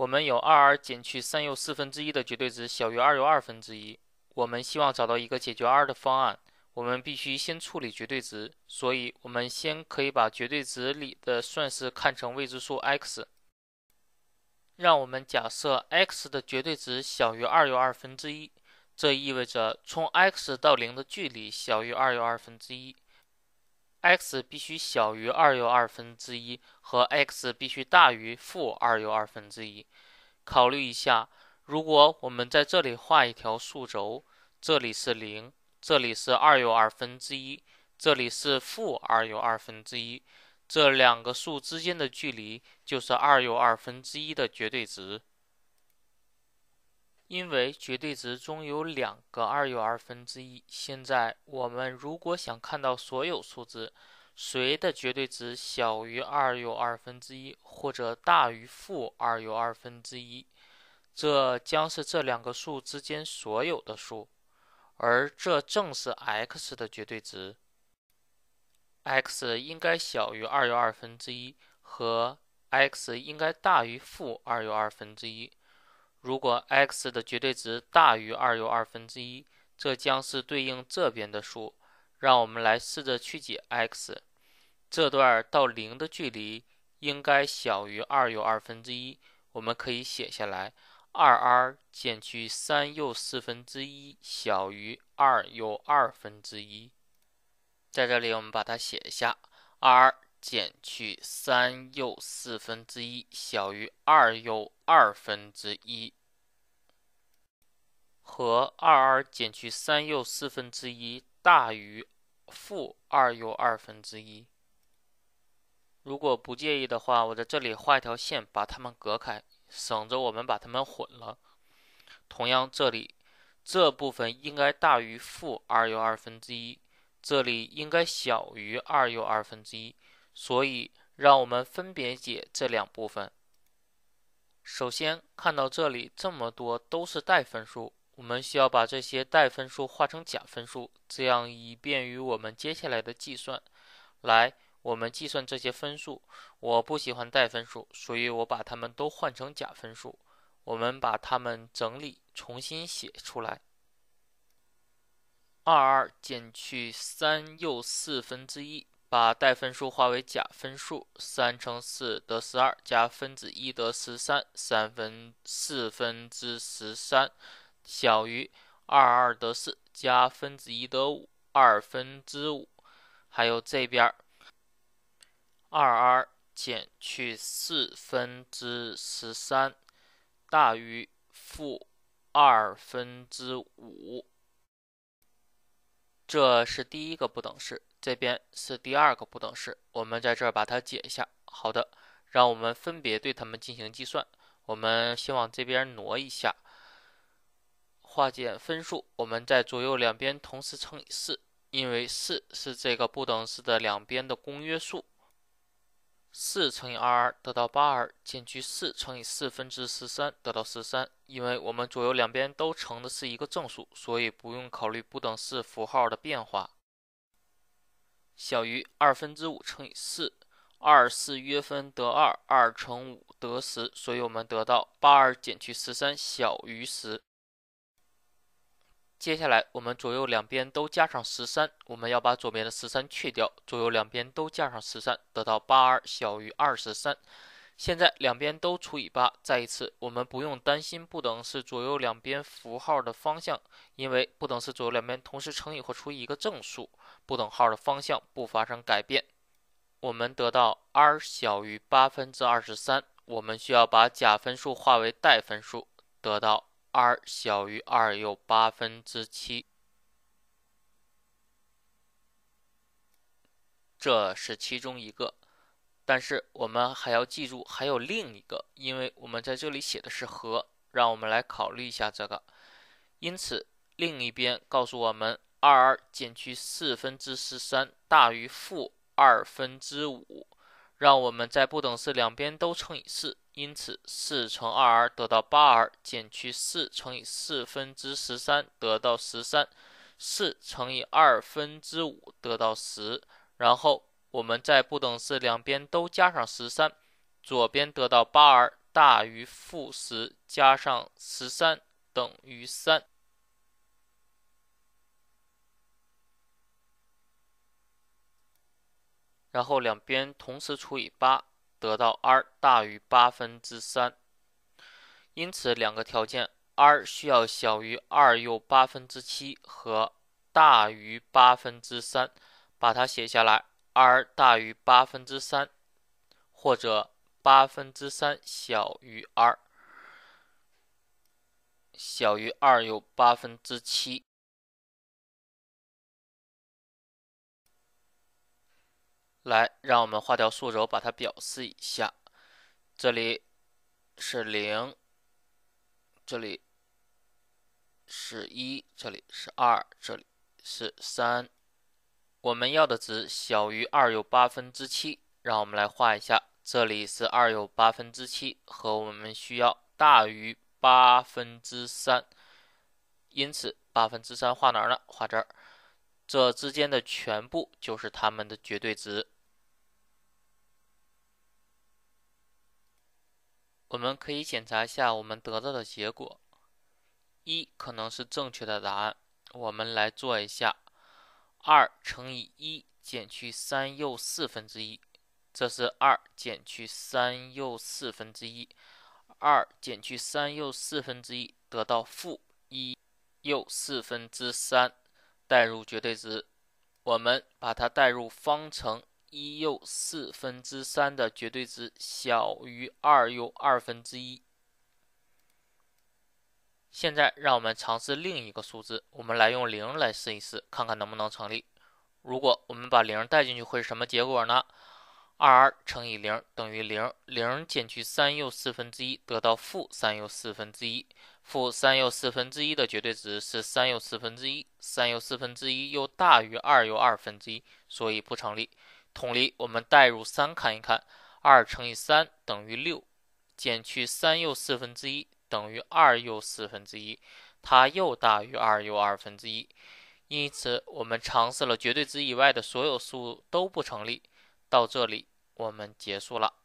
我们有二 r 减去三又四分之一的绝对值小于二又二分之一。我们希望找到一个解决 r 的方案。我们必须先处理绝对值，所以我们先可以把绝对值里的算式看成未知数 x。让我们假设 x 的绝对值小于二又二分之一，这意味着从 x 到零的距离小于二又二分之一。x 必须小于二又二分之一，和 x 必须大于负二又二分之一。考虑一下，如果我们在这里画一条数轴，这里是零，这里是二又二分之一，这里是负二又二分之一，这两个数之间的距离就是二又二分之一的绝对值。因为绝对值中有两个二又二分之一。现在我们如果想看到所有数字，谁的绝对值小于二又二分之一，或者大于负二又二分之一，这将是这两个数之间所有的数，而这正是 x 的绝对值。x 应该小于二又二分之一，和 x 应该大于负二又二分之一。如果 x 的绝对值大于二又二分之一，这将是对应这边的数。让我们来试着去解 x。这段到零的距离应该小于二又二分之一。我们可以写下来：二 r 减去三又四分之一小于二又二分之一。在这里，我们把它写一下：r。减去三又四分之一小于二又二分之一，和二 r 减去三又四分之一大于负二又二分之一。如果不介意的话，我在这里画一条线把它们隔开，省着我们把它们混了。同样，这里这部分应该大于负二又二分之一，这里应该小于二又二分之一。所以，让我们分别解这两部分。首先，看到这里这么多都是带分数，我们需要把这些带分数化成假分数，这样以便于我们接下来的计算。来，我们计算这些分数。我不喜欢带分数，所以我把它们都换成假分数。我们把它们整理重新写出来：二二减去三又四分之一。把带分数化为假分数，三乘四得十二，加分子一得十三，三分四分之十三小于二二得四，加分子一得五，二分之五。还有这边，二 r 减去四分之十三大于负二分之五。这是第一个不等式，这边是第二个不等式，我们在这儿把它解一下。好的，让我们分别对它们进行计算。我们先往这边挪一下，化简分数。我们在左右两边同时乘以四，因为四是这个不等式的两边的公约数。四乘以二二得到八二，减去四乘以四分之十三得到十三。因为我们左右两边都乘的是一个正数，所以不用考虑不等式符号的变化。小于二分之五乘以四，二四约分得二，二乘五得十，所以我们得到八二减去十三小于十。接下来，我们左右两边都加上十三，我们要把左边的十三去掉，左右两边都加上十三，得到八 r 小于二十三。现在两边都除以八，再一次，我们不用担心不等式左右两边符号的方向，因为不等式左右两边同时乘以或除以一个正数，不等号的方向不发生改变。我们得到 r 小于八分之二十三。我们需要把假分数化为带分数，得到。r 小于二又八分之七，这是其中一个，但是我们还要记住还有另一个，因为我们在这里写的是和。让我们来考虑一下这个，因此另一边告诉我们，二 r 减去四分之十三大于负二分之五。让我们在不等式两边都乘以四。因此，四乘二 r 得到八 r，减去四乘以四分之十三得到十三，四乘以二分之五得到十，然后我们在不等式两边都加上十三，左边得到八 r 大于负十加上十三等于三，然后两边同时除以八。得到 r 大于八分之三，因此两个条件 r 需要小于二又八分之七和大于八分之三，把它写下来：r 大于八分之三，或者八分之三小于 r 小于二又八分之七。来，让我们画条数轴，把它表示一下。这里是零，这里是一，这里是二，这里是三。我们要的值小于二又八分之七，让我们来画一下。这里是二又八分之七，和我们需要大于八分之三，因此八分之三画哪儿呢？画这儿。这之间的全部就是它们的绝对值。我们可以检查一下我们得到的结果，一可能是正确的答案。我们来做一下，二乘以一减去三又四分之一，这是二减去三又四分之一，二减去三又四分之一得到负一又四分之三，代入绝对值，我们把它代入方程。一又四分之三的绝对值小于二又二分之一。现在，让我们尝试另一个数字，我们来用零来试一试，看看能不能成立。如果我们把零带进去，会是什么结果呢？二乘以零等于零，零减去三又四分之一，得到负三又四分之一。负三又四分之一的绝对值是三又四分之一，三又四分之一又大于二又二分之一，所以不成立。同理，我们代入三看一看，二乘以三等于六，减去三又四分之一等于二又四分之一，它又大于二又二分之一，因此我们尝试了绝对值以外的所有数都不成立。到这里我们结束了。